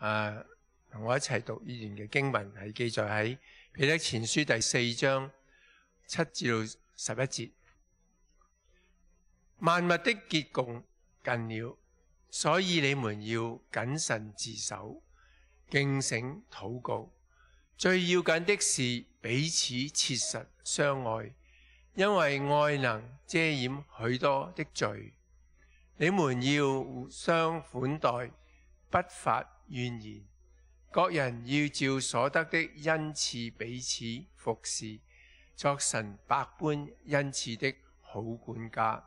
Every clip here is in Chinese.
啊，同我一齊讀《伊言》嘅經文，係記載喺彼得前書第四章七至到十一節。萬物的結共近了，所以你們要謹慎自守、敬醒祷告。最要緊的是彼此切實相愛，因為愛能遮掩許多的罪。你們要互相款待，不法。」怨言，各人要照所得的恩赐彼此服侍，作神百般恩赐的好管家。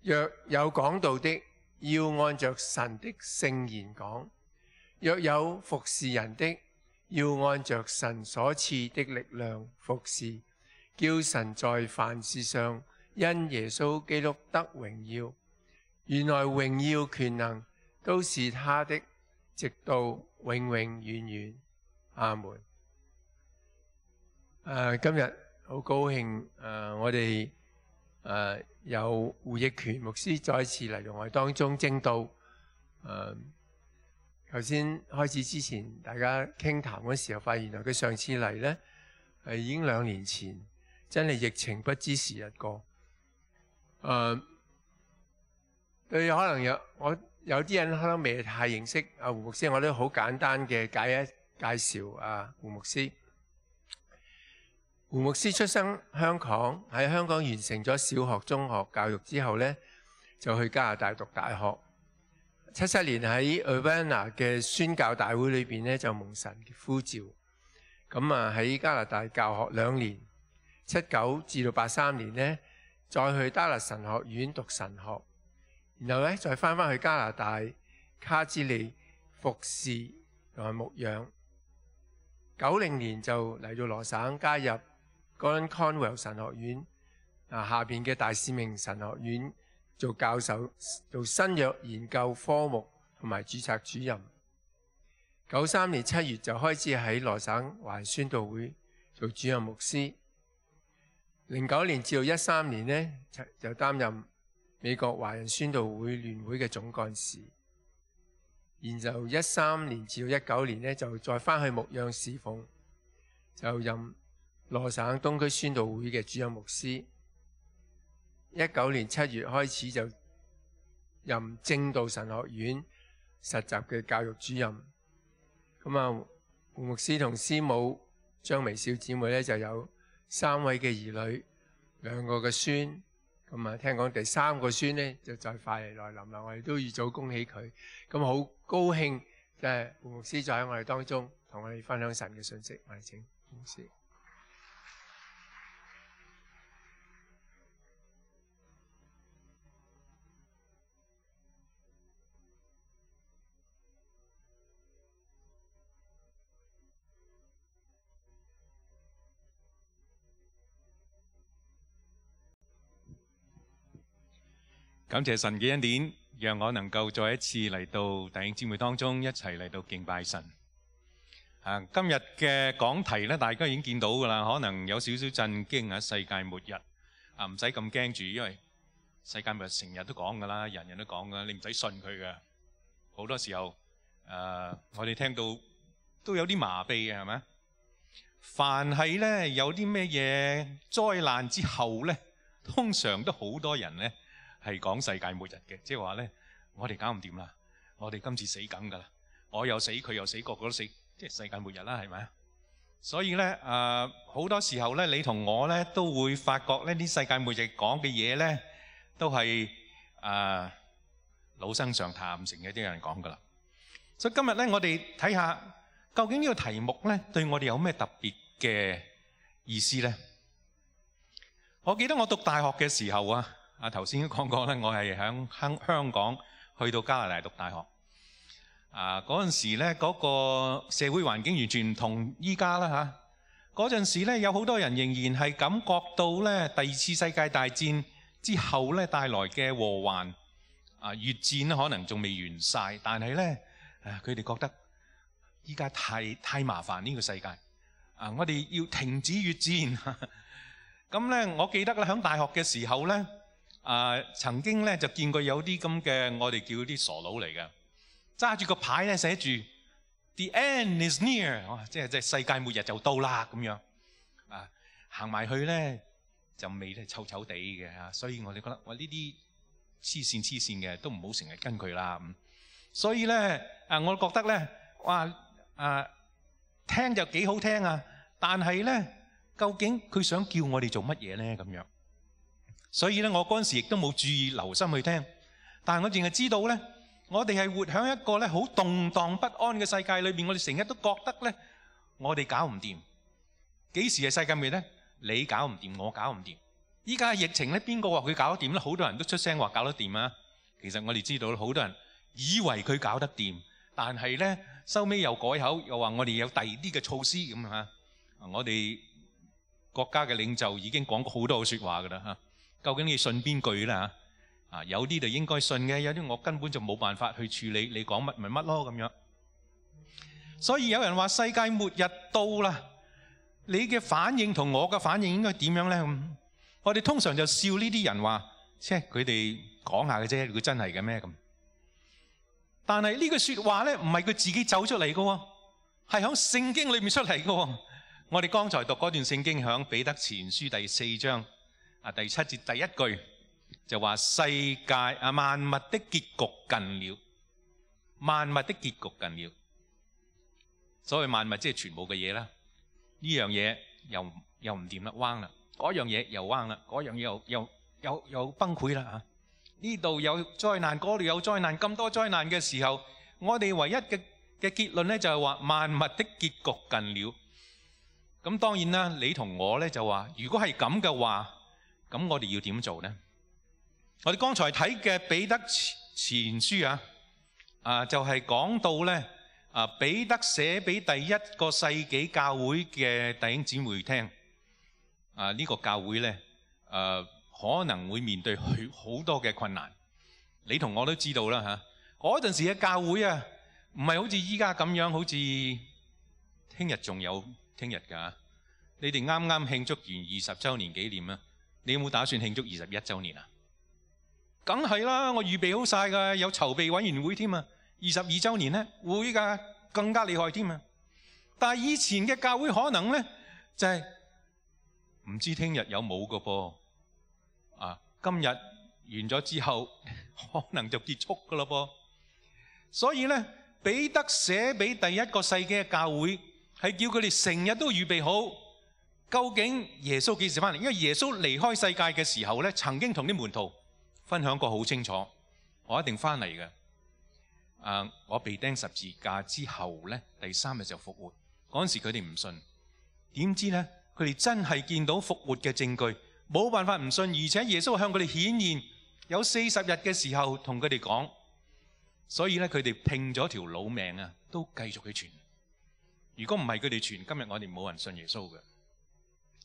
若有讲道的，要按着神的圣言讲；若有服侍人的，要按着神所赐的力量服侍，叫神在凡事上因耶稣基督得荣耀。原来荣耀权能都是他的。直到永永遠遠，阿門。誒，今日好高興，誒，我哋誒有胡益權牧師再次嚟我哋當中徵到。誒，頭先開始之前大家傾談嗰時候，發現原來佢上次嚟咧係已經兩年前，真係疫情不知時日過。誒，對，可能有我。有啲人可能未太認識啊胡牧師，我都好簡單嘅介一介紹啊胡牧師。胡牧師出生香港，喺香港完成咗小學、中學教育之後呢，就去加拿大讀大學。七七年喺 u r i n a 嘅宣教大會裏面呢，就蒙神呼召，咁啊喺加拿大教學兩年，七九至到八三年呢，再去 Dallas 神學院讀神學。然後咧，再翻翻去加拿大卡斯利服侍同埋牧养。九零年就嚟到羅省加入 g o n c o n w e l l 神學院啊，下邊嘅大使命神學院做教授，做新約研究科目同埋註冊主任。九三年七月就開始喺羅省环宣道會做主任牧師。零九年至到一三年呢，就就擔任。美国华人宣道会联会嘅总干事，然就一三年至到一九年呢，就再翻去牧养侍奉，就任罗省东区宣道会嘅主任牧师。一九年七月开始就任正道神学院实习嘅教育主任。咁啊，牧师同师母张微小姊妹咧就有三位嘅儿女，两个嘅孙。咁啊，听讲第三个孙咧就再快嚟来临啦！我哋都预早恭喜佢。咁好高兴，即胡牧师在喺我哋当中，同我哋分享神嘅信息。我哋请牧师。感謝神嘅恩典，讓我能夠再一次嚟到弟兄姊妹當中一齊嚟到敬拜神。啊，今日嘅講題咧，大家已經見到㗎啦。可能有少少震驚啊，世界末日啊，唔使咁驚住，因為世界末成日都講㗎啦，人人都講㗎，你唔使信佢噶。好多時候誒，我哋聽到都有啲麻痹嘅，係咪凡係咧有啲咩嘢災難之後咧，通常都好多人咧。系讲世界末日嘅，即系话咧，我哋搞唔掂啦，我哋今次死梗噶啦，我又死，佢又死，个个都死，即系世界末日啦，系咪啊？所以咧，诶，好多时候咧，你同我咧都会发觉呢啲世界末日讲嘅嘢咧，都系诶老生常谈，成嘅啲人讲噶啦。所以今日咧，我哋睇下究竟呢个题目咧，对我哋有咩特别嘅意思咧？我记得我读大学嘅时候啊。啊，頭先講過咧，我係響香香港去到加拿大讀大學。啊，嗰陣時咧，嗰個社會環境完全唔同依家啦嚇。嗰陣時咧，有好多人仍然係感覺到咧第二次世界大戰之後咧帶來嘅禍患。啊，越戰可能仲未完晒，但係咧，佢哋覺得依家太太麻煩呢個世界。啊，我哋要停止越戰。咁咧，我記得咧，響大學嘅時候咧。啊，曾經咧就見過有啲咁嘅，我哋叫啲傻佬嚟嘅，揸住個牌咧寫住 The end is near，即係即係世界末日就到啦咁樣。啊，行埋去咧就味咧臭臭地嘅嚇，所以我哋覺得哇呢啲黐線黐線嘅都唔好成日跟佢啦咁。所以咧啊，我覺得咧哇啊，聽就幾好聽啊，但係咧究竟佢想叫我哋做乜嘢咧咁樣？所以咧，我嗰陣時亦都冇注意留心去聽，但我淨係知道咧，我哋係活喺一個咧好動盪不安嘅世界裏邊。我哋成日都覺得咧，我哋搞唔掂。幾時係世界末咧？你搞唔掂，我搞唔掂。依家嘅疫情咧，邊個話佢搞得掂咧？好多人都出聲話搞得掂啊！其實我哋知道，好多人以為佢搞得掂，但係咧收尾又改口，又話我哋有第二啲嘅措施咁嚇。我哋國家嘅領袖已經講過好多説話㗎啦嚇。究竟你信边句啦？啊，有啲就應該信嘅，有啲我根本就冇辦法去處理。你講乜咪乜咯咁樣。所以有人話世界末日到啦，你嘅反應同我嘅反應應該點樣咧？咁我哋通常就笑呢啲人話，即係佢哋講下嘅啫。如果真係嘅咩咁？但係呢句説話咧，唔係佢自己走出嚟嘅喎，係響聖經裏面出嚟嘅喎。我哋剛才讀嗰段聖經響彼得前書第四章。啊！第七節第一句就話世界啊，萬物的結局近了，萬物的結局近了。所謂萬物即係全部嘅嘢啦，呢樣嘢又又唔掂啦，彎啦；嗰樣嘢又彎啦，嗰樣嘢又又又又崩潰啦！啊，呢度有災難，嗰度有災難，咁多災難嘅時候，我哋唯一嘅嘅結論咧就係話萬物的結局近了。咁當然啦，你同我咧就話，如果係咁嘅話。咁我哋要点做呢？我哋剛才睇嘅彼得前書啊，啊就係講到呢，啊，彼得寫俾第一個世紀教會嘅弟兄姊妹聽啊。呢個教會呢，誒可能會面對好好多嘅困難。你同我都知道啦吓，嗰陣時嘅教會啊，唔係好似依家咁樣，好似聽日仲有聽日㗎。你哋啱啱慶祝完二十週年紀念啊！你有冇打算慶祝二十一週年啊？梗係啦，我預備好晒㗎，有籌備委員會添啊。二十二週年呢，會㗎，更加厲害添啊。但係以前嘅教會可能咧就係唔知聽日有冇噶噃啊，今日完咗之後 可能就結束㗎咯噃。所以咧，彼得寫俾第一個世紀嘅教會係叫佢哋成日都預備好。究竟耶穌幾時翻嚟？因為耶穌離開世界嘅時候咧，曾經同啲門徒分享過好清楚，我一定翻嚟嘅。啊，我被釘十字架之後咧，第三日就復活。嗰陣時佢哋唔信，點知咧佢哋真係見到復活嘅證據，冇辦法唔信。而且耶穌向佢哋顯現有四十日嘅時候同佢哋講，所以咧佢哋拼咗條老命啊，都繼續去傳。如果唔係佢哋傳，今日我哋冇人信耶穌嘅。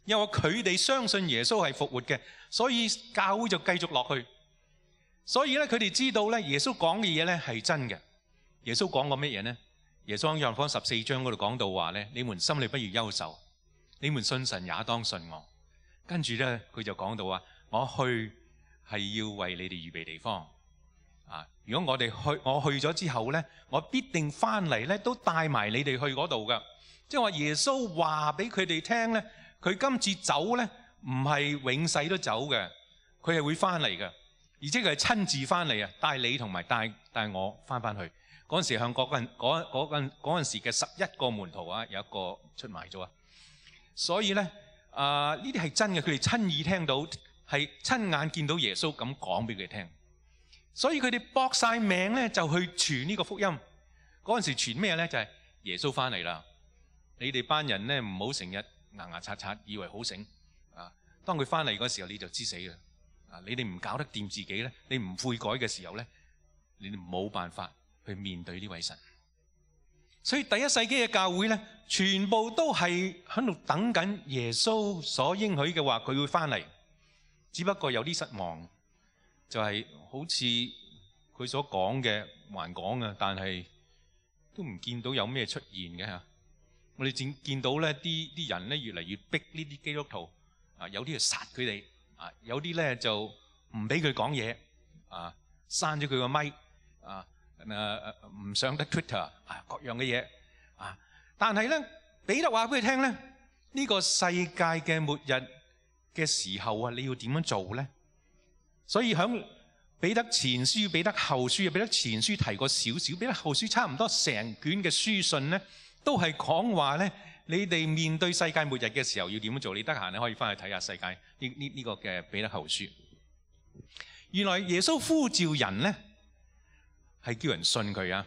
因为佢哋相信耶稣系复活嘅，所以教会就继续落去。所以咧，佢哋知道咧，耶稣讲嘅嘢咧系真嘅。耶稣讲过乜嘢咧？耶稣喺約方十四章嗰度讲到话咧：，你们心里不如忧愁，你们信神也当信我。跟住咧，佢就讲到啊，我去系要为你哋预备地方啊。如果我哋去我去咗之后咧，我必定翻嚟咧都带埋你哋去嗰度噶。即系话耶稣话俾佢哋听咧。佢今次走咧，唔係永世都走嘅，佢係會翻嚟嘅，而且佢係親自翻嚟啊，帶你同埋帶帶我翻翻去嗰陣時向嗰陣嗰嗰陣嗰時嘅十一個門徒啊，有一個出賣咗啊，所以咧啊呢啲係真嘅，佢哋親耳聽到，係親眼見到耶穌咁講俾佢聽，所以佢哋搏晒命咧就去傳呢個福音。嗰陣時傳咩咧？就係耶穌翻嚟啦！你哋班人咧唔好成日。牙牙刷刷，以為好醒啊！當佢翻嚟嗰時候，你就知死啦！啊，你哋唔搞得掂自己咧，你唔悔改嘅時候咧，你哋冇辦法去面對呢位神。所以第一世紀嘅教會咧，全部都係喺度等緊耶穌所應許嘅話，佢會翻嚟。只不過有啲失望，就係好似佢所講嘅，還講啊，但係都唔見到有咩出現嘅吓。我哋见见到咧，啲啲人咧越嚟越逼呢啲基督徒，啊有啲要杀佢哋，啊有啲咧就唔俾佢讲嘢，啊删咗佢个咪啊唔上得 Twitter，啊各样嘅嘢，啊但系咧彼得话俾佢听咧，呢个世界嘅末日嘅时候啊，你要点样做咧？所以响彼得前书、彼得后书，又彼得前书提过少少，彼得后书差唔多成卷嘅书信咧。都係講話咧，你哋面對世界末日嘅時候要點做？你得閒你可以翻去睇下世界呢呢呢個嘅《彼得後書》。原來耶穌呼召人咧，係叫人信佢啊。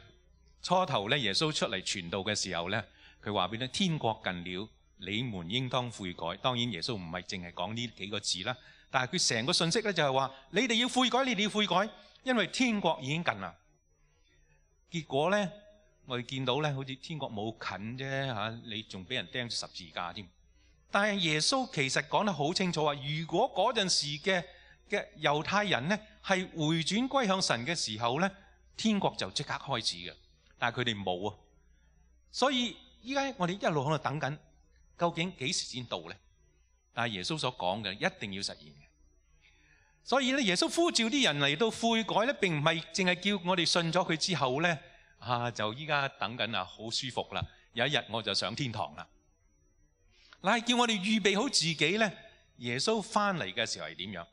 初頭咧，耶穌出嚟傳道嘅時候咧，佢話俾你：天國近了，你們應當悔改。當然耶穌唔係淨係講呢幾個字啦，但係佢成個信息咧就係話：你哋要悔改，你哋要悔改，因為天國已經近啦。結果咧。我哋見到咧，好似天國冇近啫嚇，你仲俾人钉十字架添。但係耶穌其實講得好清楚啊！如果嗰陣時嘅嘅猶太人咧，係回轉歸向神嘅時候咧，天國就即刻開始嘅。但係佢哋冇啊，所以依家我哋一路喺度等緊，究竟幾時先到咧？但係耶穌所講嘅一定要實現嘅。所以咧，耶穌呼召啲人嚟到悔改咧，並唔係淨係叫我哋信咗佢之後咧。啊，就依家等緊啊，好舒服啦。有一日我就上天堂啦。嗱，叫我哋預備好自己咧，耶穌翻嚟嘅時候係點樣？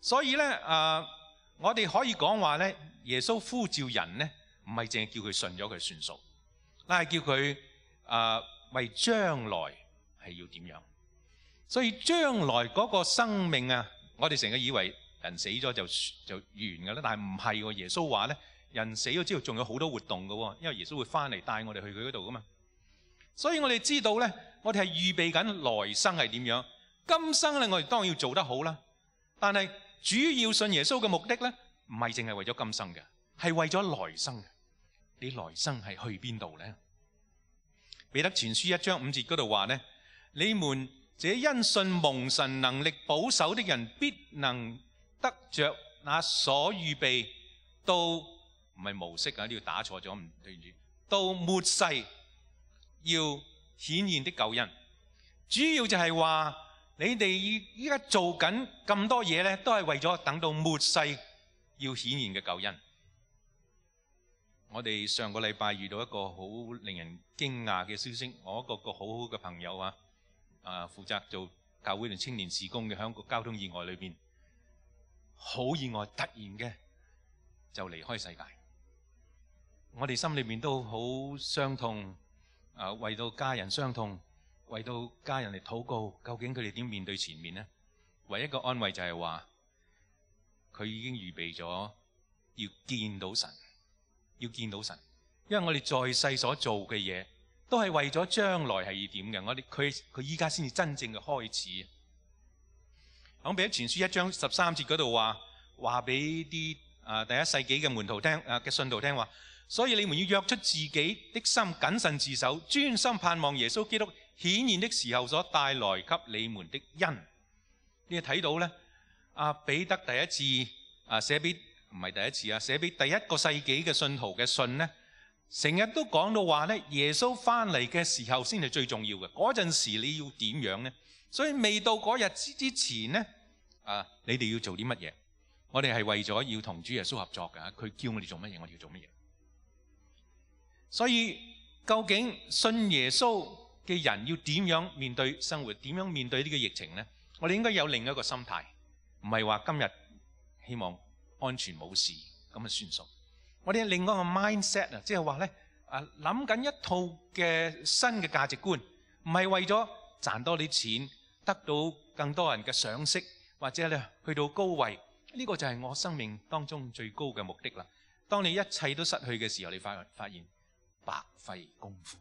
所以咧，誒，我哋可以講話咧，耶穌呼召人咧，唔係淨係叫佢信咗佢算數，嗱係叫佢誒為將來係要點樣？所以將來嗰個生命啊，我哋成日以為人死咗就就完㗎啦，但係唔係喎，耶穌話咧。人死咗之後，仲有好多活動嘅，因為耶穌會翻嚟帶我哋去佢嗰度噶嘛。所以我哋知道咧，我哋係預備緊來生係點樣。今生咧，我哋當然要做得好啦。但係主要信耶穌嘅目的咧，唔係淨係為咗今生嘅，係為咗來生。你來生係去邊度咧？彼得全書一章五節嗰度話咧：，你們這因信蒙神能力保守的人，必能得着那所預備到。唔係模式啊，呢度打錯咗。唔對住。到末世要顯現的救恩，主要就係話你哋依家做緊咁多嘢咧，都係為咗等到末世要顯現嘅救恩。我哋上個禮拜遇到一個好令人驚訝嘅消息，我一個個好好嘅朋友啊，啊負責做教會同青年事工嘅，香個交通意外裏邊，好意外，突然嘅就離開世界。我哋心裏面都好傷痛，啊，為到家人傷痛，為到家人嚟祷告，究竟佢哋點面對前面呢？唯一個安慰就係話，佢已經預備咗要見到神，要見到神，因為我哋在世所做嘅嘢，都係為咗將來係點嘅。我哋佢佢依家先至真正嘅開始。我俾咗傳書一章十三節嗰度話，話俾啲啊第一世紀嘅門徒聽，啊嘅信徒聽話。所以你们要约出自己的心，谨慎自守，专心盼望耶稣基督显现的时候所带来给你们的恩。你睇到咧，阿彼得第一次啊写俾唔系第一次啊，写俾第一个世纪嘅信徒嘅信咧，成日都讲到话咧，耶稣翻嚟嘅时候先系最重要嘅。嗰阵时你要点样咧？所以未到嗰日之之前咧，啊，你哋要做啲乜嘢？我哋系为咗要同主耶稣合作噶，佢叫我哋做乜嘢，我哋要做乜嘢。所以究竟信耶稣嘅人要点样面对生活？点样面对呢个疫情咧？我哋应该有另一个心态，唔系话今日希望安全冇事咁啊算数。我哋另外一个 mindset 啊，即系话咧啊，谂紧一套嘅新嘅价值观，唔系为咗赚多啲钱，得到更多人嘅赏识，或者咧去到高位。呢个就系我生命当中最高嘅目的啦。当你一切都失去嘅时候，你发发现。白费功夫，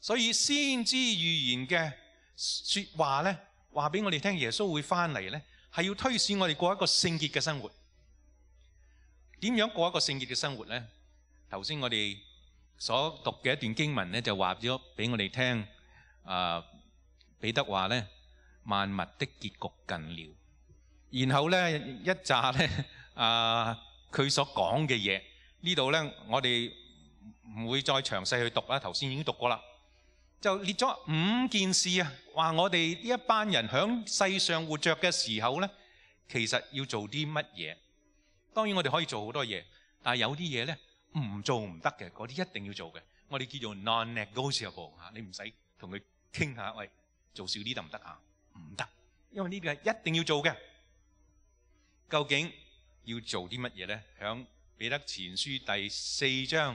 所以先知预言嘅说话咧，话俾我哋听，耶稣会翻嚟咧，系要推使我哋过一个圣洁嘅生活。点样过一个圣洁嘅生活咧？头先我哋所读嘅一段经文咧，就话咗俾我哋听。啊，彼得话咧，万物的结局近了。然后咧，一扎咧，啊，佢所讲嘅嘢呢度咧，我哋。唔會再詳細去讀啦，頭先已經讀過啦，就列咗五件事啊，話我哋呢一班人響世上活着嘅時候咧，其實要做啲乜嘢？當然我哋可以做好多嘢，但係有啲嘢咧唔做唔得嘅，嗰啲一定要做嘅，我哋叫做 non-negotiable 嚇，你唔使同佢傾下，喂，做少啲得唔得啊？唔得，因為呢個係一定要做嘅。究竟要做啲乜嘢咧？響彼得前書第四章。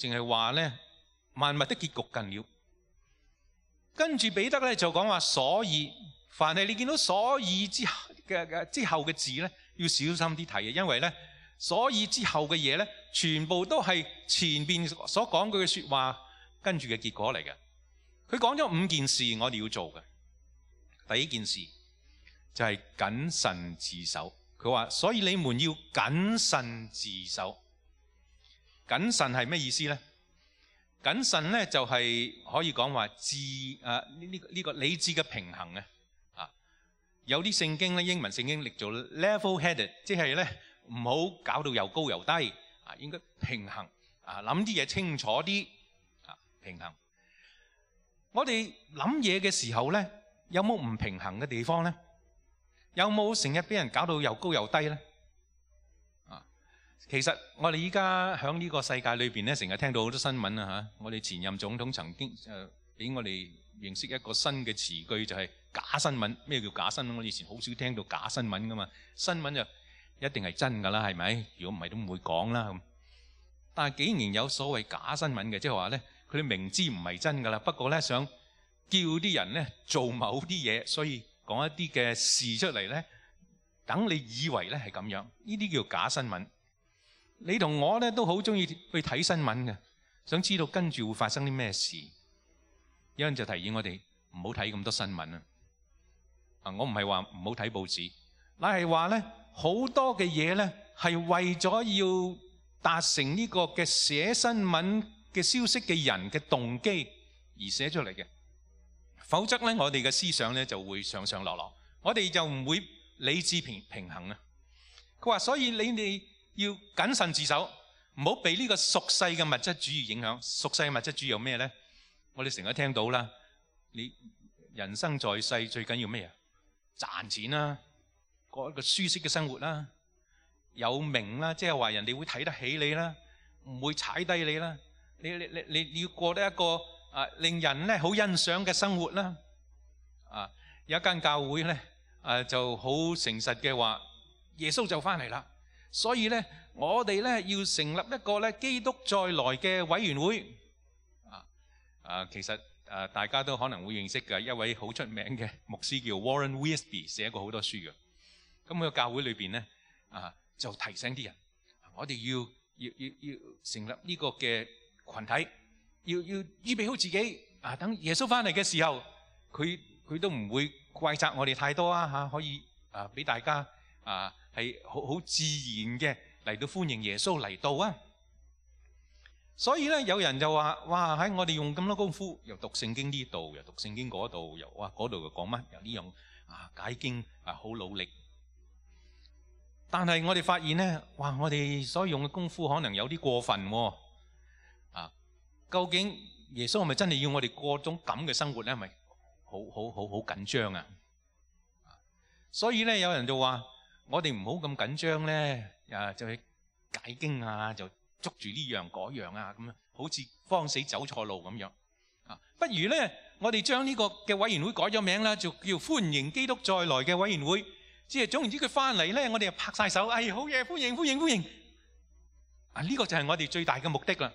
淨係話咧，萬物的結局近了。跟住彼得咧就講話，所以凡係你見到所以之嘅嘅之後嘅字咧，要小心啲睇嘅，因為咧，所以之後嘅嘢咧，全部都係前边所講句嘅说話跟住嘅結果嚟嘅。佢講咗五件事，我哋要做嘅。第一件事就係謹慎自守。佢話：所以你們要謹慎自守。謹慎係咩意思咧？謹慎咧就係可以講話智啊呢呢呢個理智嘅平衡啊。啊。有啲聖經咧，英文聖經力做 level headed，即係咧唔好搞到又高又低啊，應該平衡啊，諗啲嘢清楚啲啊，平衡。我哋諗嘢嘅時候咧，有冇唔平衡嘅地方咧？有冇成日俾人搞到又高又低咧？其實我哋依家喺呢個世界裏邊咧，成日聽到好多新聞啊！嚇，我哋前任總統曾經誒俾我哋認識一個新嘅詞句，就係假新聞。咩叫假新？我以前好少聽到假新聞噶嘛，新聞就一定係真噶啦，係咪？如果唔係都唔會講啦咁。但係竟然有所謂假新聞嘅，即係話咧，佢哋明知唔係真噶啦，不過咧想叫啲人咧做某啲嘢，所以講一啲嘅事出嚟咧，等你以為咧係咁樣，呢啲叫假新聞。你同我咧都好中意去睇新聞嘅，想知道跟住會發生啲咩事。有人就提議我哋唔好睇咁多新聞啊，我唔係話唔好睇報紙，乃係話咧好多嘅嘢咧係為咗要達成呢個嘅寫新聞嘅消息嘅人嘅動機而寫出嚟嘅。否則咧，我哋嘅思想咧就會上上落落，我哋就唔會理智平平衡啊！佢話：所以你哋。要謹慎自守，唔好被呢個俗世嘅物質主義影響。俗世嘅物質主義有咩咧？我哋成日听聽到啦。你人生在世最緊要咩啊？賺錢啦，過一個舒適嘅生活啦，有名啦，即係話人哋會睇得起你啦，唔會踩低你啦。你你你你要過得一個啊令人咧好欣賞嘅生活啦。啊，有一間教會咧啊就好誠實嘅話，耶穌就翻嚟啦。所以咧，我哋咧要成立一個咧基督再來嘅委員會。啊啊，其實啊，大家都可能會認識嘅一位好出名嘅牧師叫 Warren w i s b e 寫過好多書嘅。咁个教會裏边咧，啊就提醒啲人，我哋要要要要成立呢個嘅群體，要要预備好自己啊，等耶穌翻嚟嘅時候，佢佢都唔會怪責我哋太多啊嚇，可以啊俾大家啊。係好好自然嘅嚟到歡迎耶穌嚟到啊！所以咧，有人就話：哇！喺我哋用咁多功夫，又讀聖經呢度，又讀聖經嗰度，又哇嗰度又講乜？又呢样啊解經啊，好努力。但係我哋發現咧，哇！我哋所用嘅功夫可能有啲過分喎。啊，究竟耶穌係咪真係要我哋過種咁嘅生活咧？係咪好好好好緊張啊？所以咧，有人就話。我哋唔好咁緊張咧，啊，就去解經啊，就捉住呢樣嗰樣啊，咁样好似慌死走錯路咁樣。啊，不如咧，我哋將呢個嘅委員會改咗名啦，就叫歡迎基督再來嘅委員會。即系總言之，佢翻嚟咧，我哋就拍晒手，哎，好嘢，歡迎歡迎欢迎！啊，呢個就係我哋最大嘅目的啦。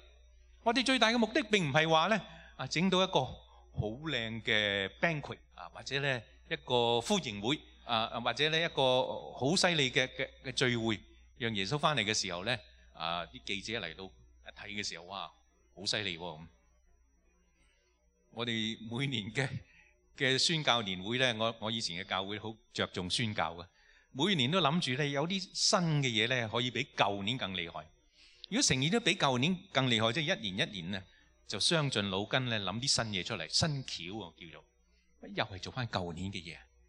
我哋最大嘅目的並唔係話咧，啊，整到一個好靚嘅 banquet 啊，或者咧一個歡迎會。啊，或者呢一個好犀利嘅嘅嘅聚會，讓耶穌翻嚟嘅時候咧，啊啲記者嚟到一睇嘅時候，哇，好犀利喎！我哋每年嘅 嘅宣教年會咧，我我以前嘅教會好着重宣教嘅，每年都諗住咧有啲新嘅嘢咧可以比舊年更厲害。如果成年都比舊年更厲害，即係一年一年咧就傷盡腦筋咧諗啲新嘢出嚟，新橋啊叫做，又係做翻舊年嘅嘢。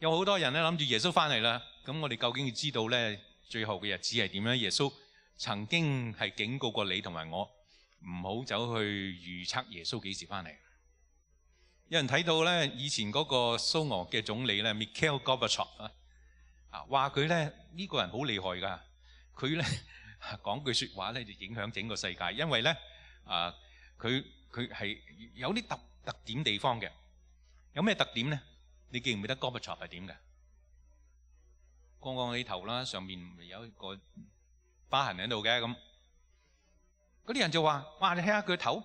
有好多人咧諗住耶穌翻嚟啦，咁我哋究竟要知道咧最後嘅日子係點咧？耶穌曾經係警告過你同埋我，唔好走去預測耶穌幾時翻嚟。有人睇到咧，以前嗰個蘇俄嘅總理咧，Mikhail Gorbachev 啊，啊話佢咧呢個人好厲害㗎，佢咧 講句说話咧就影響整個世界，因為咧啊佢佢係有啲特特點地方嘅，有咩特點咧？你記唔記得哥 o b e 係點嘅？光光起頭啦，上面咪有一個疤痕喺度嘅咁。嗰啲人就話：，哇！你睇下佢头頭，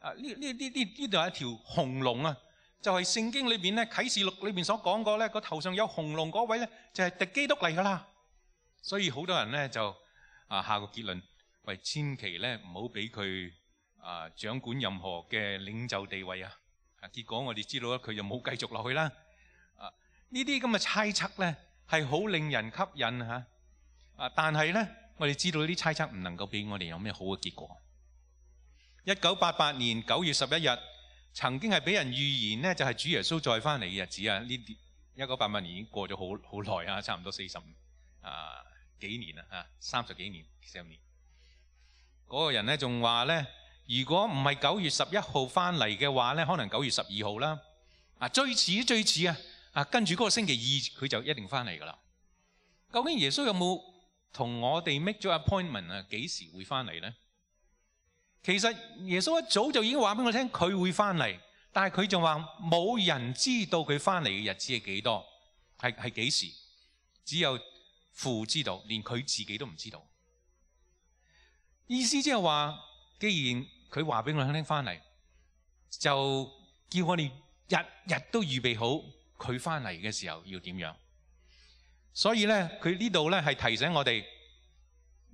啊！呢呢呢呢呢度係條紅龍啊！就係聖經裏边咧，啟示錄裏边所講過咧，個頭上有紅龍嗰位咧，就係敵基督嚟㗎啦。所以好多人咧就啊下個結論，喂，千祈咧唔好俾佢啊掌管任何嘅領袖地位啊！啊，結果我哋知道咧，佢就冇繼續落去啦。呢啲咁嘅猜測咧係好令人吸引嚇啊！但係咧，我哋知道呢啲猜測唔能夠俾我哋有咩好嘅結果。一九八八年九月十一日曾經係俾人預言咧，就係主耶穌再翻嚟嘅日子啊！呢啲一九八八年已經過咗好好耐啊，差唔多四十啊幾年啦嚇，三十幾年幾年。嗰個人咧仲話咧，如果唔係九月十一號翻嚟嘅話咧，可能九月十二號啦啊，最遲最遲啊！啊，跟住嗰個星期二佢就一定翻嚟噶啦。究竟耶穌有冇同我哋 make 咗 appointment 啊？幾時會翻嚟咧？其實耶穌一早就已經話俾我聽，佢會翻嚟，但係佢仲話冇人知道佢翻嚟嘅日子係幾多，係係幾時，只有父知道，連佢自己都唔知道。意思即係話，既然佢話俾我聽翻嚟，就叫我哋日日都預備好。佢翻嚟嘅時候要點樣？所以咧，佢呢度咧係提醒我哋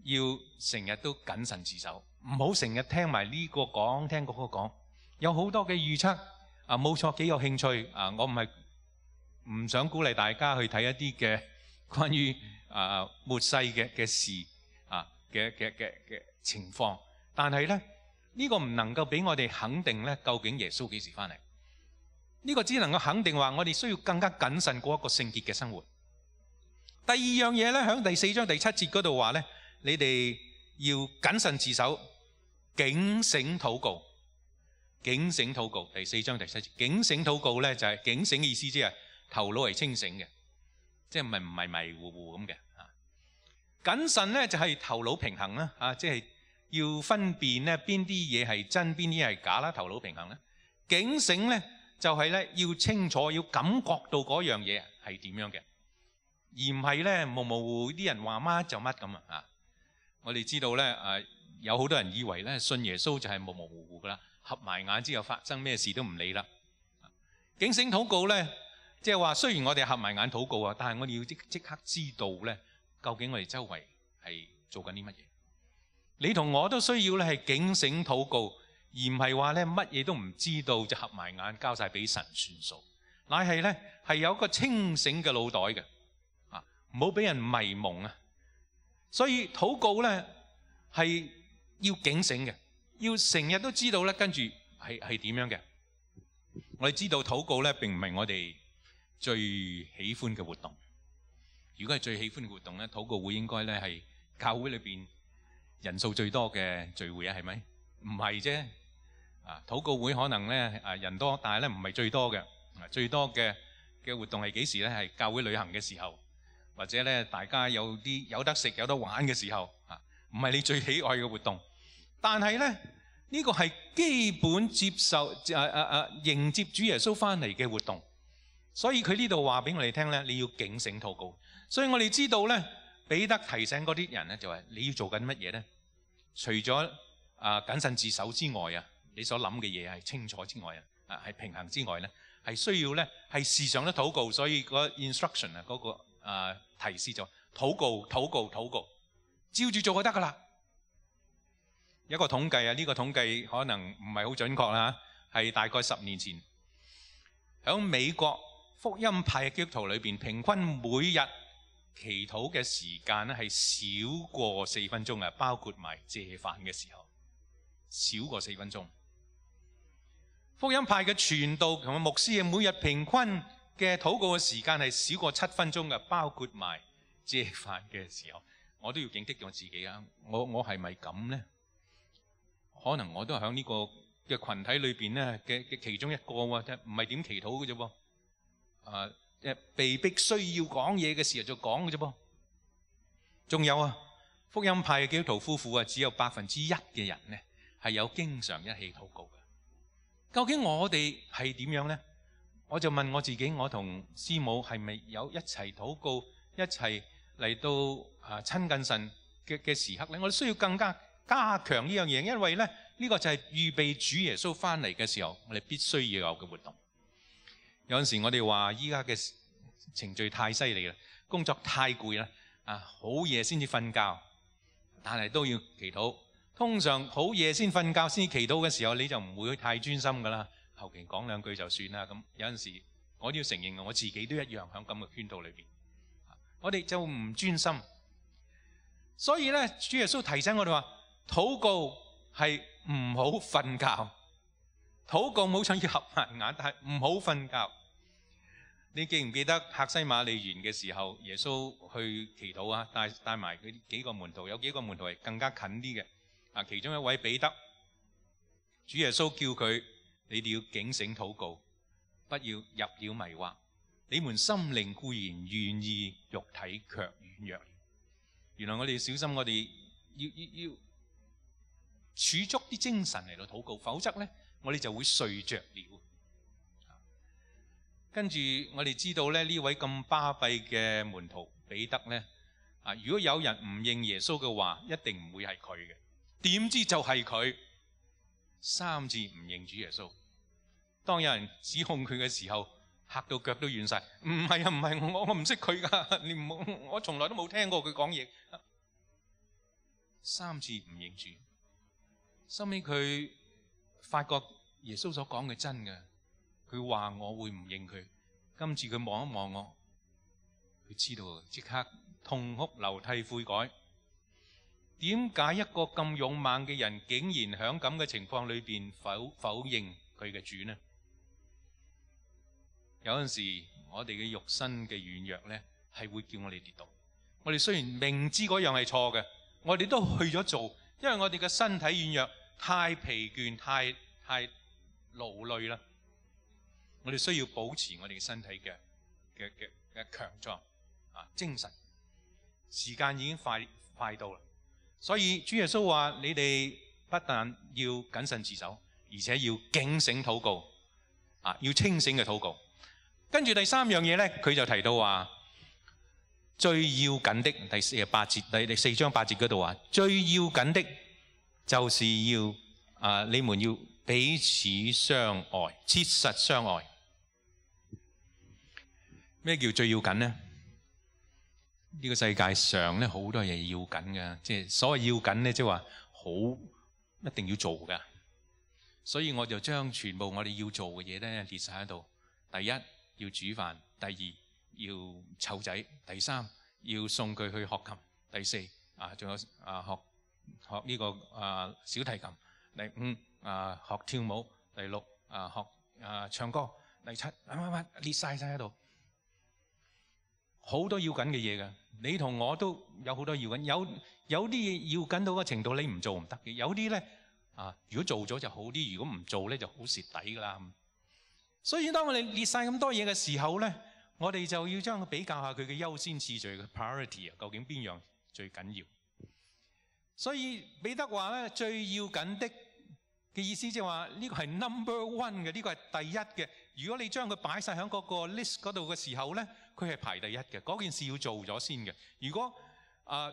要成日都謹慎自守，唔好成日聽埋呢個講、聽嗰個講。有好多嘅預測啊，冇錯，幾有興趣啊！我唔係唔想鼓勵大家去睇一啲嘅關於啊末世嘅嘅事啊嘅嘅嘅嘅情況，但係咧呢個唔能夠俾我哋肯定咧究竟耶穌幾時翻嚟。呢個只能夠肯定話，我哋需要更加謹慎過一個聖潔嘅生活。第二樣嘢咧，响第四章第七節嗰度話咧，你哋要謹慎自守、警醒祷告、警醒祷告。第四章第七節，警醒祷告咧就係警醒嘅意思，即係頭腦係清醒嘅，即係唔係迷迷糊糊咁嘅。啊，謹慎咧就係頭腦平衡啦，啊，即係要分辨咧邊啲嘢係真，邊啲係假啦，頭腦平衡咧，警醒咧。就係咧，要清楚，要感覺到嗰樣嘢係點樣嘅，而唔係咧，模模糊糊啲人話乜就乜咁啊！我哋知道咧，誒有好多人以為咧，信耶穌就係模模糊糊噶啦，合埋眼之後發生咩事都唔理啦。警醒禱告咧，即係話雖然我哋合埋眼禱告啊，但係我哋要即即刻知道咧，究竟我哋周圍係做緊啲乜嘢。你同我都需要咧，係警醒禱告。而唔係話咧，乜嘢都唔知道就合埋眼，交晒俾神算數，乃係咧係有個清醒嘅腦袋嘅，啊，唔好俾人迷蒙啊！所以禱告咧係要警醒嘅，要成日都知道咧，跟住係係點樣嘅？我哋知道禱告咧並唔係我哋最喜歡嘅活動。如果係最喜歡嘅活動咧，禱告會應該咧係教會裏邊人數最多嘅聚會啊？係咪？唔係啫。啊！祷告会可能咧啊人多，但系咧唔系最多嘅。最多嘅嘅活动系几时咧？系教会旅行嘅时候，或者咧大家有啲有得食有得玩嘅时候啊，唔系你最喜爱嘅活动。但系咧呢个系基本接受啊啊啊迎接主耶稣翻嚟嘅活动。所以佢呢度话俾我哋听咧，你要警醒祷告。所以我哋知道咧，彼得提醒嗰啲人咧，就系你要做紧乜嘢咧？除咗啊谨慎自守之外啊。你所諗嘅嘢係清楚之外啊，啊係平衡之外咧，係需要咧係時常都禱告，所以個 instruction 啊嗰個啊提示咗禱告禱告禱告，照住做就得噶啦。一個統計啊，呢個統計可能唔係好準確啦，係大概十年前喺美國福音派基督徒裏邊，平均每日祈禱嘅時間咧係少過四分鐘啊，包括埋謝飯嘅時候少過四分鐘。福音派嘅传道同埋牧师嘅每日平均嘅祷告嘅时间系少过七分钟嘅，包括埋借飯嘅时候，我都要警惕我自己啊！我我系咪咁咧？可能我都喺呢个嘅群体里边咧嘅嘅其中一个喎，即唔系点祈祷嘅啫噃？啊，即被逼需要讲嘢嘅时候就讲嘅啫噃。仲有啊，福音派嘅基督徒夫妇啊，只有百分之一嘅人咧系有经常一起祷告。嘅。究竟我哋係點樣咧？我就問我自己，我同師母係咪有一齊祷告、一齊嚟到啊親近神嘅嘅時刻咧？我哋需要更加加強呢樣嘢，因為咧呢個就係預備主耶穌翻嚟嘅時候，我哋必須要有嘅活動。有阵時我哋話依家嘅程序太犀利啦，工作太攰啦，啊好夜先至瞓覺，但係都要祈祷。通常好夜先瞓覺先祈禱嘅時候，你就唔會太專心噶啦。求期講兩句就算啦。咁有陣時，我都要承認，我自己都一樣喺咁嘅圈套裏邊。我哋就唔專心，所以咧，主耶穌提醒我哋話：，禱告係唔好瞓覺，禱告冇想要合埋眼，但係唔好瞓覺。你記唔記得客西馬利園嘅時候，耶穌去祈禱啊，帶帶埋佢幾個門徒，有幾個門徒係更加近啲嘅。啊，其中一位彼得，主耶穌叫佢：，你哋要警醒祷告，不要入了迷惑。你們心靈固然願意，肉體卻軟弱。原來我哋小心，我哋要要要儲足啲精神嚟到祷告，否則咧我哋就會睡着了。跟住我哋知道咧呢位咁巴閉嘅門徒彼得咧，啊，如果有人唔認耶穌嘅話，一定唔會係佢嘅。點知就係佢三次唔認主耶穌。當有人指控佢嘅時候，嚇到腳都軟晒。唔係啊，唔係我我唔識佢噶，你好，我從來都冇聽過佢講嘢。三次唔認主。收尾佢發覺耶穌所講嘅真嘅。佢話：我會唔認佢。今次佢望一望我，佢知道即刻痛哭流涕悔改。点解一个咁勇猛嘅人，竟然喺咁嘅情况里边否否认佢嘅主呢？有阵时我哋嘅肉身嘅软弱呢，系会叫我哋跌倒。我哋虽然明知嗰样系错嘅，我哋都去咗做，因为我哋嘅身体软弱，太疲倦，太太劳累啦。我哋需要保持我哋嘅身体嘅嘅嘅嘅强壮啊，精神。时间已经快快到啦。所以主耶稣话：你哋不但要谨慎自守，而且要警醒祷告，啊，要清醒嘅祷告。跟住第三样嘢咧，佢就提到话最要紧的第四八节第第四章八节嗰度话最要紧的，就是要啊你们要彼此相爱，切实相爱。咩叫最要紧呢？呢個世界上咧好多嘢要緊嘅，即係所謂要緊咧，即係話好一定要做嘅。所以我就將全部我哋要做嘅嘢咧列晒喺度。第一要煮飯，第二要湊仔，第三要送佢去學琴，第四啊仲有啊學學呢個啊小提琴，第五啊學跳舞，第六啊學啊唱歌，第七啊啊列晒晒喺度。好多要緊嘅嘢㗎，你同我都有好多要緊，有有啲嘢要緊到個程度，你唔做唔得嘅；有啲咧啊，如果做咗就好啲，如果唔做咧就好蝕底㗎啦。所以當我哋列晒咁多嘢嘅時候咧，我哋就要將佢比較下佢嘅優先次序嘅 priority 啊，究竟邊樣最緊要？所以彼得话咧，最要緊的嘅意思即係話呢個係 number one 嘅，呢個係第一嘅。如果你將佢擺晒喺嗰個 list 嗰度嘅時候咧，佢係排第一嘅嗰件事要做咗先嘅。如果啊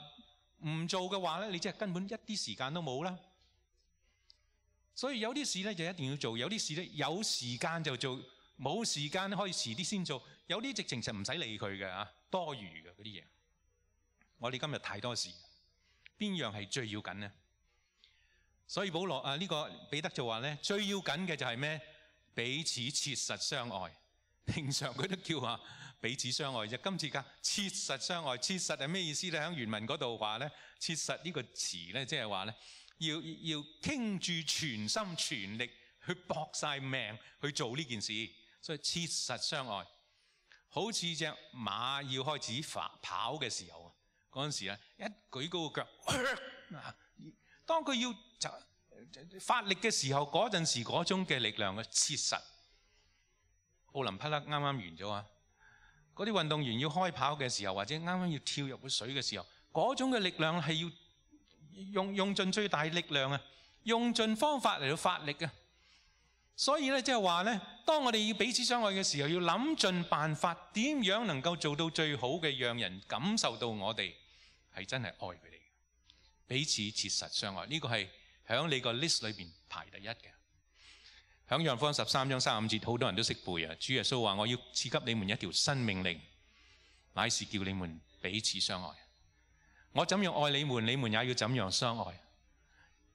唔做嘅話咧，你即係根本一啲時間都冇啦。所以有啲事咧就一定要做，有啲事咧有時間就做，冇時間可以遲啲先做。有啲直情就唔使理佢嘅啊，多餘嘅嗰啲嘢。我哋今日太多事，邊樣係最要緊呢？所以保羅啊，呢個彼得就話咧，最要緊嘅就係咩？彼此切實相愛。平常佢都叫話。彼此相愛啫。今次噶切實相愛，切實係咩意思咧？喺原文嗰度話咧，切實呢個詞咧，即係話咧，要要傾住全心全力去搏晒命去做呢件事，所以切實相愛。好似只馬要開始發跑嘅時候啊，嗰陣時咧一舉高個腳，當佢要就發力嘅時候，嗰陣時嗰種嘅力量嘅切實。奧林匹克啱啱完咗啊！嗰啲運動員要開跑嘅時候，或者啱啱要跳入個水嘅時候，嗰種嘅力量係要用用盡最大力量啊，用盡方法嚟到發力啊。所以咧，即係話咧，當我哋要彼此相愛嘅時候，要諗盡辦法，點樣能夠做到最好嘅，讓人感受到我哋係真係愛佢哋，彼此切實相愛。呢個係喺你個 list 裏邊排第一嘅。響《約方十三章三十五節，好多人都識背啊！主耶穌話：我要赐給你們一條新命令，乃是叫你們彼此相愛。我怎樣愛你們，你們也要怎樣相愛。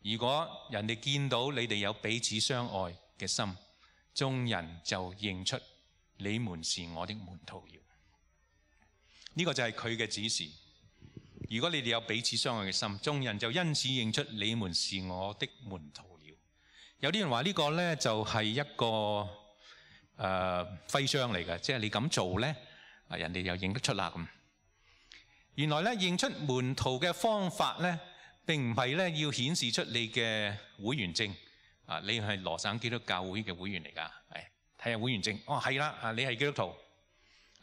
如果人哋見到你哋有彼此相愛嘅心，眾人就認出你們是我的門徒。呢個就係佢嘅指示。如果你哋有彼此相愛嘅心，眾人就因此認出你們是我的門徒。有啲人話呢個咧就係一個誒徽章嚟㗎，即係你咁做咧，啊人哋又認得出啦咁。原來咧認出門徒嘅方法咧，並唔係咧要顯示出你嘅會員證啊，你係羅省基督教會嘅會員嚟㗎，係睇下會員證。哦，係啦，啊你係基督徒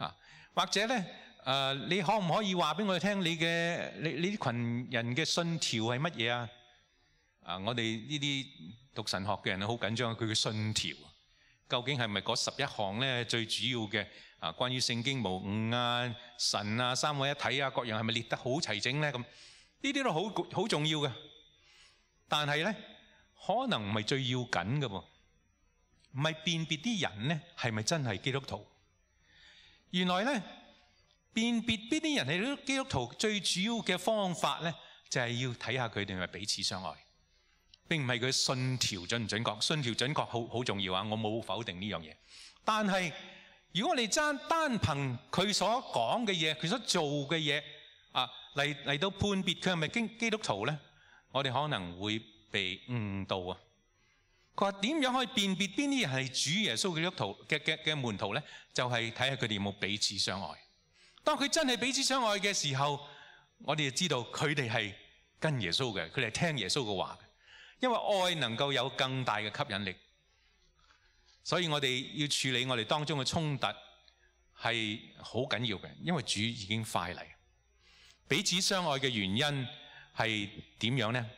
啊，或者咧誒，你可唔可以話俾我哋聽你嘅你你啲群人嘅信條係乜嘢啊？啊！我哋呢啲讀神學嘅人好緊張，佢嘅信條究竟係咪嗰十一項咧？最主要嘅啊，關於聖經無誤啊、神啊、三位一体啊各樣係咪列得好齊整咧？咁呢啲都好好重要嘅，但係咧可能唔係最要緊嘅噃，唔係辨別啲人咧係咪真係基督徒。原來咧，辨別邊啲人係基督徒最主要嘅方法咧，就係要睇下佢哋係咪彼此相愛。並唔係佢信條準唔準確，信條準確好好重要啊！我冇否定呢樣嘢，但係如果我哋爭單憑佢所講嘅嘢，佢所做嘅嘢啊，嚟嚟到判別佢係咪經基督徒咧，我哋可能會被誤導啊！佢話點樣可以辨別邊啲人係主耶穌嘅基督徒嘅嘅嘅門徒咧？就係睇下佢哋有冇彼此相愛。當佢真係彼此相愛嘅時候，我哋就知道佢哋係跟耶穌嘅，佢哋係聽耶穌嘅話。因為愛能夠有更大嘅吸引力，所以我哋要處理我哋當中嘅衝突係好緊要嘅。因為主已經快嚟彼此相愛嘅原因係點樣呢？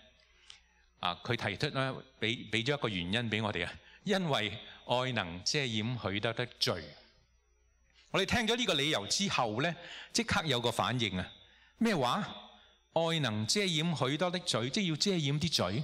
啊，佢提出咧俾俾咗一個原因俾我哋啊，因為愛能遮掩許多的罪。我哋聽咗呢個理由之後呢，即刻有個反應啊！咩話？愛能遮掩許多的罪，即係要遮掩啲罪。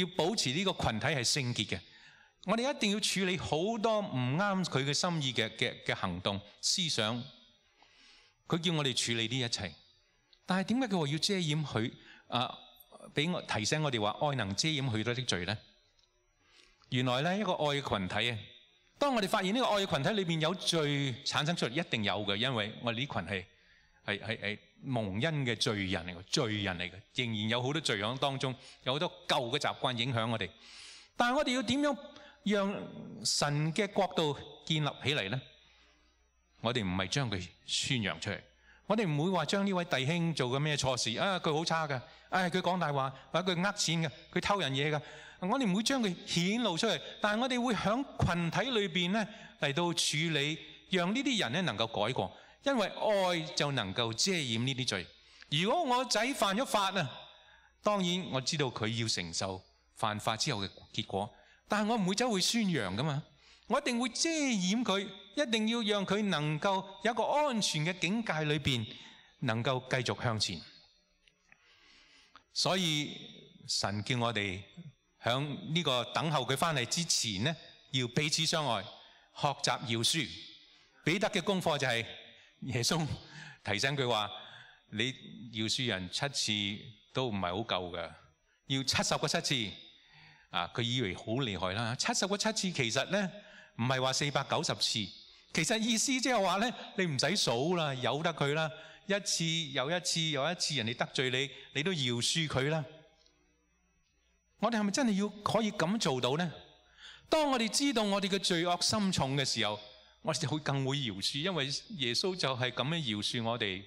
要保持呢個群體係聖潔嘅，我哋一定要處理好多唔啱佢嘅心意嘅嘅嘅行動思想。佢叫我哋處理呢一切，但係點解佢話要遮掩佢啊？俾我提醒我哋話愛能遮掩許多的罪咧。原來咧一個愛嘅群體啊，當我哋發現呢個愛嘅群體裏边有罪產生出嚟，一定有嘅，因為我哋呢系。係係係。蒙恩嘅罪人嚟，罪人嚟嘅，仍然有好多罪案当中，有好多旧嘅习惯影响我哋。但系我哋要点样让神嘅国度建立起嚟呢？我哋唔系将佢宣扬出嚟，我哋唔会话将呢位弟兄做嘅咩错事啊，佢好差嘅，唉，佢讲大话，或者佢呃钱嘅，佢偷人嘢嘅，我哋唔会将佢显露出嚟。但系我哋会响群体里边呢嚟到处理，让呢啲人呢能够改过。因为爱就能够遮掩呢啲罪。如果我仔犯咗法啊，当然我知道佢要承受犯法之后嘅结果，但系我唔会走去宣扬噶嘛。我一定会遮掩佢，一定要让佢能够有一个安全嘅境界里边，能够继续向前。所以神叫我哋响呢个等候佢翻嚟之前呢，要彼此相爱，学习要书。彼得嘅功课就系。耶穌提醒佢話：你要恕人七次都唔係好夠嘅，要七十個七次。啊，佢以為好厲害啦！七十個七次其實咧唔係話四百九十次，其實意思即係話咧，你唔使數啦，由得佢啦，一次又一次又一次，人哋得罪你，你都饶恕佢啦。我哋係咪真係要可以咁做到呢？當我哋知道我哋嘅罪惡深重嘅時候。我哋会更会饶恕，因为耶稣就系咁样饶恕我哋。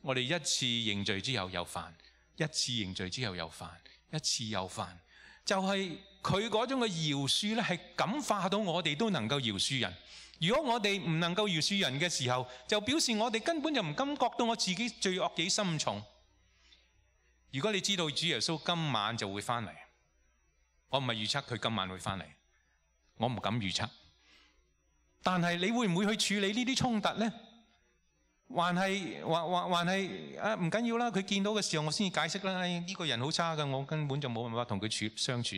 我哋一次认罪之后又犯，一次认罪之后又犯，一次又犯。就系佢嗰种嘅饶恕咧，系感化到我哋都能够饶恕人。如果我哋唔能够饶恕人嘅时候，就表示我哋根本就唔感觉到我自己罪恶几深重。如果你知道主耶稣今晚就会翻嚟，我唔系预测佢今晚会翻嚟，我唔敢预测。但系你会唔会去处理呢啲冲突咧？还系还还还系啊？唔紧要啦，佢见到嘅时候我先至解释啦。呢个人好差噶，我根本就冇办法同佢处相处。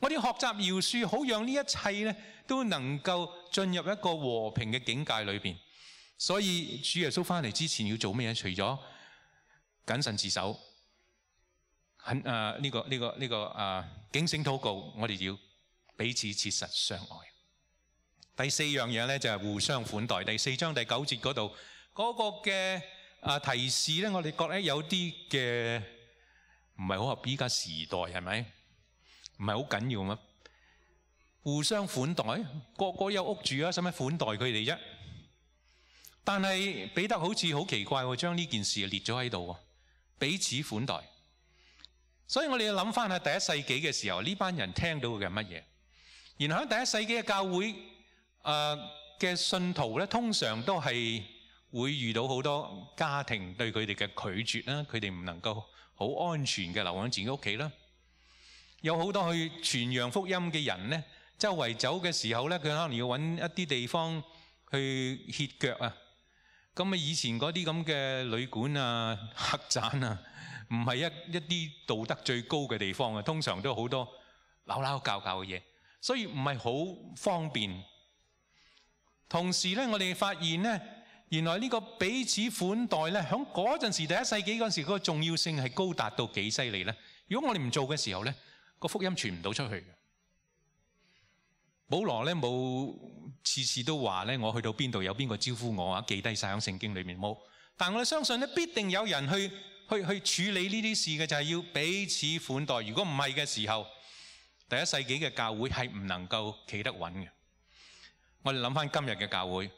我哋学习饶恕，好让呢一切咧都能够进入一个和平嘅境界里边。所以主耶稣翻嚟之前要做咩嘢？除咗谨慎自守，很诶呢个呢个呢个诶警醒祷告，我哋要彼此切实相爱。第四樣嘢咧就係互相款待。第四章第九節嗰度嗰個嘅啊提示咧，我哋覺得有啲嘅唔係好合依家時代係咪？唔係好緊要嘛？互相款待，個個有屋住啊，使乜款待佢哋啫？但係彼得好似好奇怪喎，將呢件事列咗喺度，彼此款待。所以我哋要諗翻喺第一世紀嘅時候，呢班人聽到嘅係乜嘢？然後喺第一世紀嘅教會。誒嘅信徒咧，通常都係會遇到好多家庭對佢哋嘅拒絕啦，佢哋唔能夠好安全嘅留喺自己屋企啦。有好多去傳揚福音嘅人咧，周圍走嘅時候咧，佢可能要揾一啲地方去歇腳啊。咁啊，以前嗰啲咁嘅旅館啊、客棧啊，唔係一一啲道德最高嘅地方啊，通常都好多鬧鬧教教嘅嘢，所以唔係好方便。同時咧，我哋發現咧，原來呢個彼此款待咧，響嗰陣時第一世紀嗰陣時嗰個重要性係高達到幾犀利咧。如果我哋唔做嘅時候咧，個福音傳唔到出去嘅。保羅咧冇次次都話咧，我去到邊度有邊個招呼我啊？記低晒喺聖經裏面冇。但我哋相信咧，必定有人去去去處理呢啲事嘅，就係要彼此款待。如果唔係嘅時候，第一世紀嘅教會係唔能夠企得穩嘅。我哋谂翻今日嘅教会，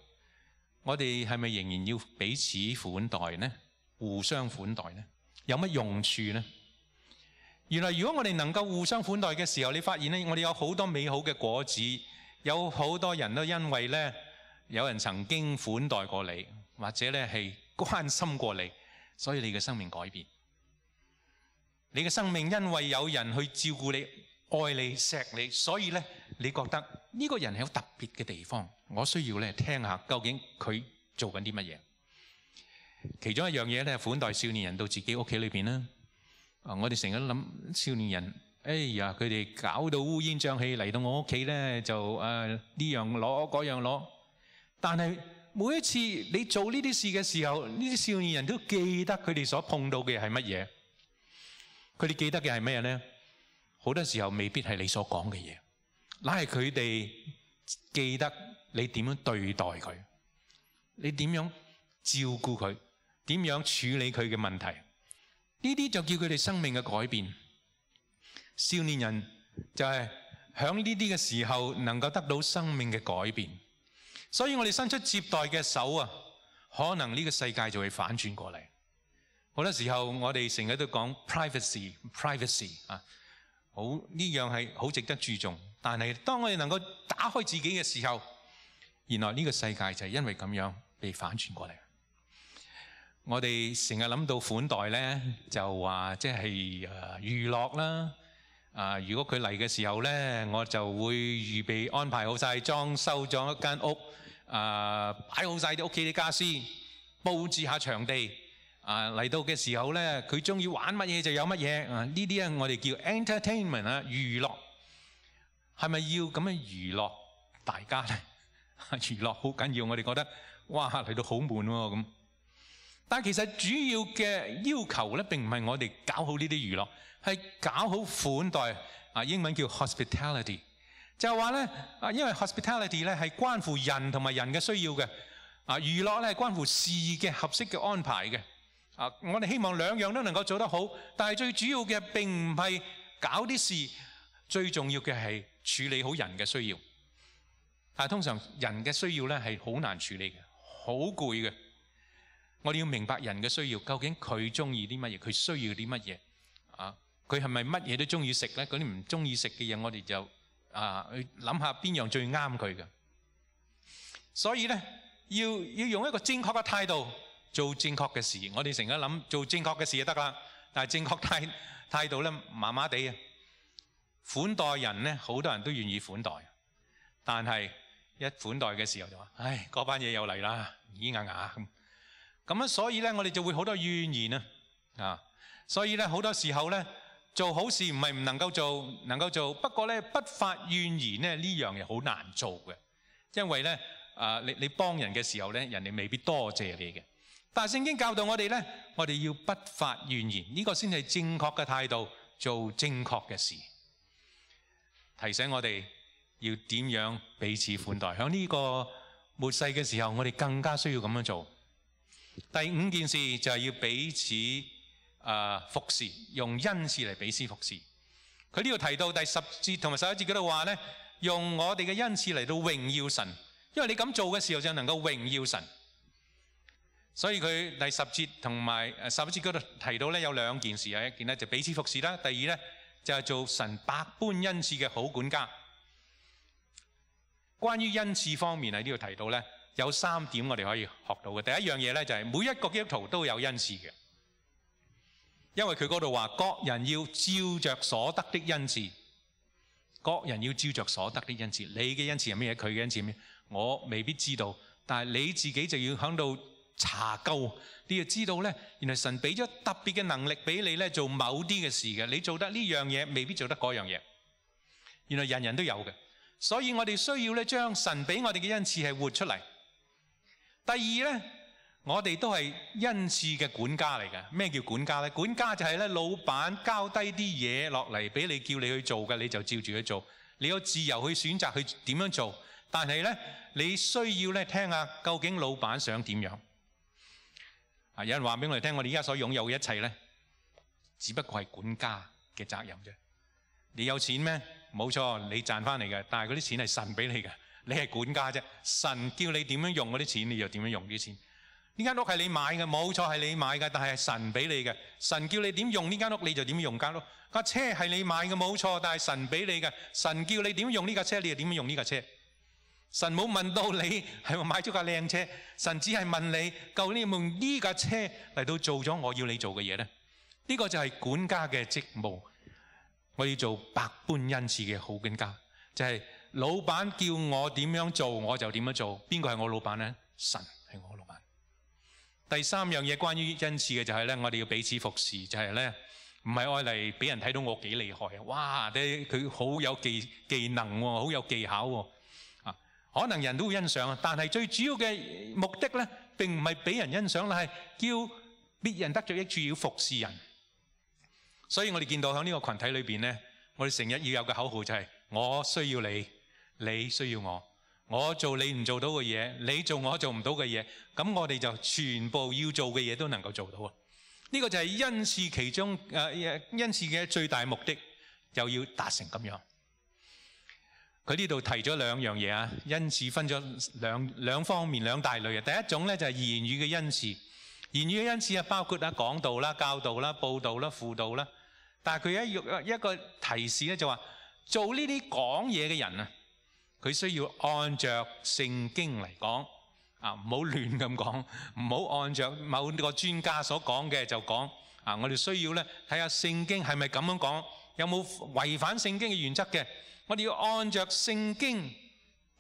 我哋系咪仍然要彼此款待呢？互相款待呢？有乜用处呢？原来如果我哋能够互相款待嘅时候，你发现呢，我哋有好多美好嘅果子，有好多人都因为呢，有人曾经款待过你，或者呢系关心过你，所以你嘅生命改变，你嘅生命因为有人去照顾你、爱你、锡你，所以呢？你覺得呢個人係好特別嘅地方，我需要咧聽下究竟佢做緊啲乜嘢？其中一樣嘢咧，款待少年人到自己屋企裏边啦。啊，我哋成日都諗少年人，哎呀，佢哋搞到乌煙瘴氣嚟到我屋企咧，就诶呢樣攞嗰樣攞。但係每一次你做呢啲事嘅時候，呢啲少年人都記得佢哋所碰到嘅係乜嘢。佢哋記得嘅係咩咧？好多時候未必係你所講嘅嘢。乃係佢哋記得你點樣對待佢，你點樣照顧佢，點樣處理佢嘅問題，呢啲就叫佢哋生命嘅改變。少年人就係響呢啲嘅時候能夠得到生命嘅改變，所以我哋伸出接待嘅手啊，可能呢個世界就會反轉過嚟。好多時候我哋成日都講 privacy，privacy 啊，好呢樣係好值得注重。但係當我哋能夠打開自己嘅時候，原來呢個世界就係因為咁樣被反轉過嚟。我哋成日諗到款待咧，就話即係誒娛樂啦。啊，如果佢嚟嘅時候咧，我就會預備安排好晒裝修咗一間屋，啊擺好晒啲屋企啲家私，佈置下場地。啊嚟到嘅時候咧，佢中意玩乜嘢就有乜嘢。呢啲啊，我哋叫 entertainment 啊，娛樂。系咪要咁樣娛樂大家咧？娛樂好緊要，我哋覺得哇嚟到好悶喎咁。但其實主要嘅要求咧並唔係我哋搞好呢啲娛樂，係搞好款待。啊，英文叫 hospitality，就係話咧啊，因為 hospitality 咧係關乎人同埋人嘅需要嘅。啊，娛樂咧係關乎事嘅合適嘅安排嘅。啊，我哋希望兩樣都能夠做得好，但係最主要嘅並唔係搞啲事，最重要嘅係。處理好人嘅需要，但系通常人嘅需要咧係好難處理嘅，好攰嘅。我哋要明白人嘅需要，究竟佢中意啲乜嘢，佢需要啲乜嘢啊？佢係咪乜嘢都中意食咧？嗰啲唔中意食嘅嘢，我哋就啊去諗下邊樣最啱佢嘅。所以咧，要要用一個正確嘅態度做正確嘅事。我哋成日諗做正確嘅事就得啦，但系正確態态度咧麻麻地啊。款待人咧，好多人都願意款待，但係一款待嘅時候就話：唉，嗰班嘢又嚟啦，咦呀呀咁咁啊！所以咧，我哋就會好多怨言啊啊！所以咧，好多時候咧，做好事唔係唔能夠做，能夠做不過咧，不發怨言咧呢樣嘢好難做嘅，因為咧啊，你你幫人嘅時候咧，人哋未必多謝你嘅。但聖經教導我哋咧，我哋要不發怨言，呢個先係正確嘅態度，做正確嘅事。提醒我哋要點樣彼此款待，喺呢個末世嘅時候，我哋更加需要咁樣做。第五件事就係要彼此啊服侍，用恩赐嚟彼此服侍。佢呢度提到第十節同埋十一節嗰度話咧，用我哋嘅恩赐嚟到榮耀神，因為你咁做嘅時候就能夠榮耀神。所以佢第十節同埋十一節嗰度提到咧有兩件事，有一件咧就彼此服侍啦，第二咧。就係做神百般恩赐嘅好管家。關於恩赐方面喺呢度提到咧，有三點我哋可以學到嘅。第一樣嘢咧就係每一個基督徒都有恩赐嘅，因為佢嗰度話，各人要照着所得的恩赐，各人要照着所得的恩赐。你嘅恩赐系咩嘢？佢嘅恩赐咩？我未必知道，但係你自己就要響度。查究，你要知道咧，原来神俾咗特别嘅能力俾你咧，做某啲嘅事嘅。你做得呢样嘢，未必做得嗰样嘢。原来人人都有嘅，所以我哋需要咧将神俾我哋嘅恩赐系活出嚟。第二咧，我哋都系恩赐嘅管家嚟嘅。咩叫管家咧？管家就系咧，老板交低啲嘢落嚟俾你，叫你去做嘅，你就照住去做。你有自由去选择去点样做，但系咧你需要咧听下究竟老板想点样。啊！有人話俾我哋聽，我哋而家所擁有嘅一切咧，只不過係管家嘅責任啫。你有錢咩？冇錯，你賺翻嚟嘅，但係嗰啲錢係神俾你嘅，你係管家啫。神叫你點樣用嗰啲錢，你就點樣用啲錢。呢間屋係你買嘅，冇錯係你買嘅，但係神俾你嘅。神叫你點用呢間屋，你就點用間屋。架車係你買嘅，冇錯，但係神俾你嘅。神叫你點用呢架車，你就點用呢架車。神冇問到你係咪買咗架靚車，神只係問你：究竟用呢架車嚟到做咗我要你做嘅嘢咧？呢個就係管家嘅職務。我要做百般恩赐嘅好管家，就係老闆叫我點樣做我就點樣做。邊個係我老闆咧？神係我老闆。第三樣嘢關於恩赐嘅就係咧，我哋要彼此服侍，就係咧唔係愛嚟俾人睇到我幾厲害啊！哇！佢好有技技能喎，好有技巧喎。可能人都会欣賞啊，但係最主要嘅目的咧，並唔係俾人欣賞系係叫別人得著益處，要服侍人。所以我哋見到喺呢個群體裏边咧，我哋成日要有個口號就係：我需要你，你需要我。我做你唔做到嘅嘢，你做我做唔到嘅嘢，咁我哋就全部要做嘅嘢都能夠做到啊！呢個就係恩赐其中诶、誒，恩赐嘅最大目的又要達成咁樣。佢呢度提咗兩樣嘢啊，恩此分咗兩兩方面兩大類啊。第一種咧就係言語嘅恩慈，言語嘅恩慈啊，包括啊講道啦、教導啦、報道啦、輔導啦。但係佢一一個提示咧就話，做呢啲講嘢嘅人啊，佢需要按着聖經嚟講啊，唔好亂咁講，唔好按着某個專家所講嘅就講啊。我哋需要咧睇下聖經係咪咁樣講，有冇違反聖經嘅原則嘅？我哋要按着聖經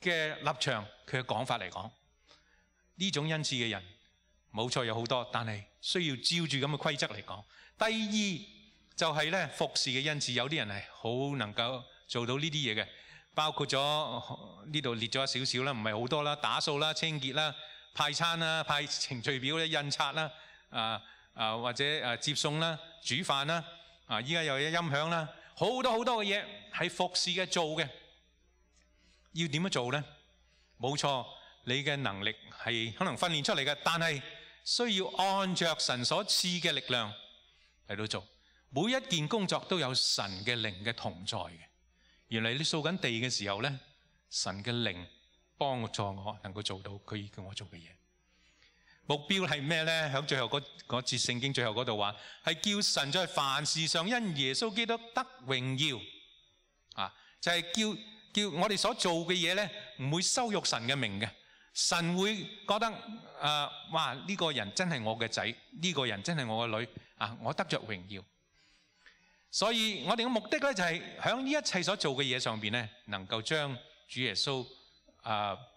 嘅立場，佢嘅講法嚟講，呢種恩賜嘅人冇錯有好多，但係需要照住咁嘅規則嚟講。第二就係咧服侍嘅恩賜，有啲人係好能夠做到呢啲嘢嘅，包括咗呢度列咗少少啦，唔係好多啦，打掃啦、清潔啦、派餐啦、派程序表咧、印刷啦，啊啊或者啊接送啦、煮飯啦，啊依家又有音響啦。好多好多嘅嘢系服侍嘅做嘅，要点样做咧？冇错，你嘅能力系可能训练出嚟嘅，但系需要按着神所赐嘅力量嚟到做。每一件工作都有神嘅灵嘅同在嘅。原来你扫紧地嘅时候咧，神嘅灵帮助我能够做到佢叫我做嘅嘢。目标系咩咧？响最后嗰嗰节圣经最后嗰度话，系叫神在凡事上因耶稣基督得荣耀啊！就系叫叫我哋所做嘅嘢咧，唔会羞辱神嘅名嘅。神会觉得诶，哇！呢个人真系我嘅仔，呢个人真系我嘅女啊！我得着荣耀。所以我哋嘅目的咧，就系响呢一切所做嘅嘢上边咧，能够将主耶稣啊～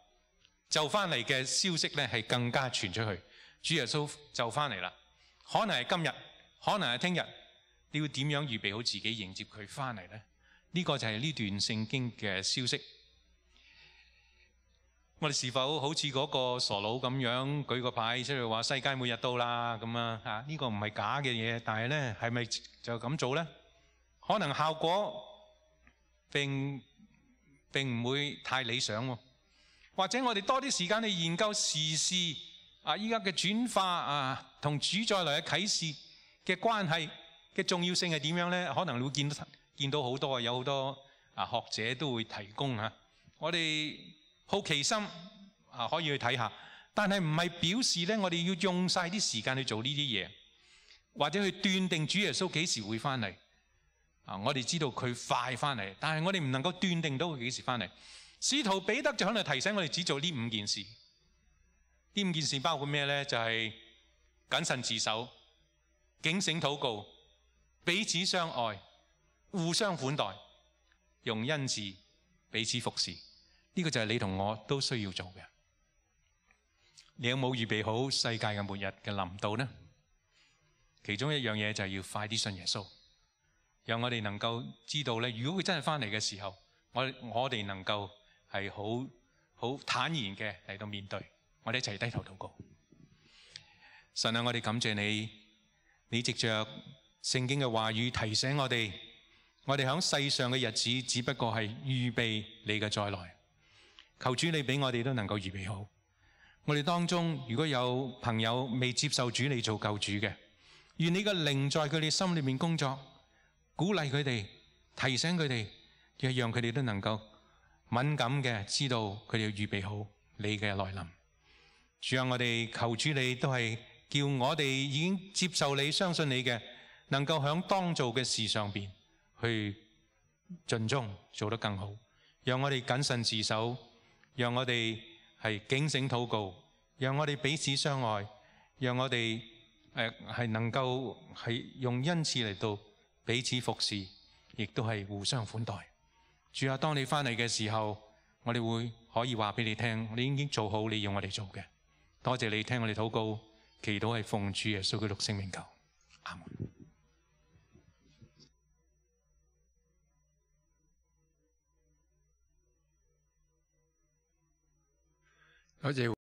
就翻嚟嘅消息咧，系更加傳出去。主耶穌就翻嚟啦，可能系今日，可能系听日。你要點樣預備好自己迎接佢翻嚟咧？呢個就係呢段聖經嘅消息。我哋是否好似嗰個傻佬咁樣舉個牌出嚟話世界末日到啦咁啊？啊，呢個唔係假嘅嘢，但係咧係咪就咁做咧？可能效果并並唔會太理想喎。或者我哋多啲時間去研究時事啊，依家嘅轉化啊，同主再來嘅啟示嘅關係嘅重要性係點樣咧？可能會見见到好多，有好多啊學者都會提供嚇。我哋好奇心啊可以去睇下，但係唔係表示咧，我哋要用晒啲時間去做呢啲嘢，或者去斷定主耶穌幾時會翻嚟啊？我哋知道佢快翻嚟，但係我哋唔能夠斷定到佢幾時翻嚟。司徒彼得就喺度提醒我哋，只做呢五件事。呢五件事包括咩咧？就係謹慎自守、警醒禱告、彼此相愛、互相款待、用恩慈彼此服侍。呢個就係你同我都需要做嘅。你有冇預備好世界嘅末日嘅臨到呢？其中一樣嘢就係要快啲信耶穌，讓我哋能夠知道咧。如果佢真係翻嚟嘅時候，我我哋能夠。系好好坦然嘅嚟到面對，我哋一齐低頭祷告。神啊，我哋感謝你，你藉着聖經嘅話語提醒我哋，我哋响世上嘅日子，只不過係預備你嘅再來。求主你俾我哋都能夠預備好。我哋當中如果有朋友未接受主你做救主嘅，願你嘅靈在佢哋心裏面工作，鼓勵佢哋，提醒佢哋，亦讓佢哋都能夠。敏感嘅，知道佢哋要预备好你嘅来临。主啊，我哋求主你都系叫我哋已经接受你、相信你嘅，能够响当做嘅事上边去尽忠，做得更好。让我哋谨慎自守，让我哋系警醒祷告，让我哋彼此相爱，让我哋诶系能够系用恩赐嚟到彼此服侍，亦都系互相款待。主啊，當你翻嚟嘅時候，我哋會可以話俾你聽，你已經做好你要我哋做嘅。多謝你聽我哋禱告，祈禱係奉主耶穌嘅六聖名求。阿門。多謝。